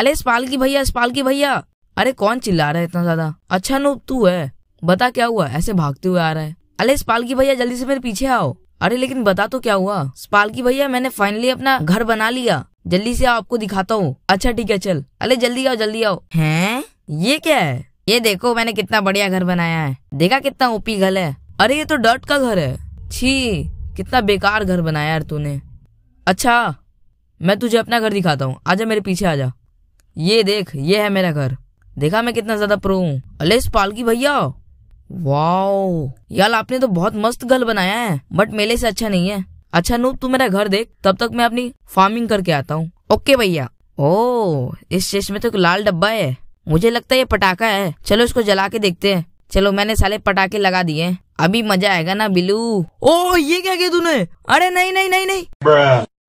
अरे की भैया की भैया अरे कौन चिल्ला रहा है इतना ज्यादा अच्छा नूप तू है बता क्या हुआ ऐसे भागते हुए आ रहा है अरे की भैया जल्दी से मेरे पीछे आओ अरे लेकिन बता तो क्या हुआ की भैया मैंने फाइनली अपना घर बना लिया जल्दी से आपको दिखाता हूँ अच्छा ठीक है चल अरे जल्दी आओ जल्दी आओ हैं ये क्या है ये देखो मैंने कितना बढ़िया घर बनाया है देखा कितना ओपी घर है अरे ये तो डर्ट का घर है छी कितना बेकार घर बनाया यार तूने अच्छा मैं तुझे अपना घर दिखाता हूँ आजा मेरे पीछे आजा ये देख ये है मेरा घर देखा मैं कितना ज्यादा प्रो हूँ अलेस पालकी भैया वाओ यार आपने तो बहुत मस्त घर बनाया है बट मेले से अच्छा नहीं है अच्छा नूप तू मेरा घर देख तब तक मैं अपनी फार्मिंग करके आता हूँ ओके भैया ओ इस शेष में तो एक लाल डब्बा है मुझे लगता है ये पटाखा है चलो इसको जला के देखते हैं चलो मैंने साले पटाखे लगा दिए अभी मजा आएगा ना बिलू ओ ये क्या किया तूने अरे नहीं नहीं नहीं नहीं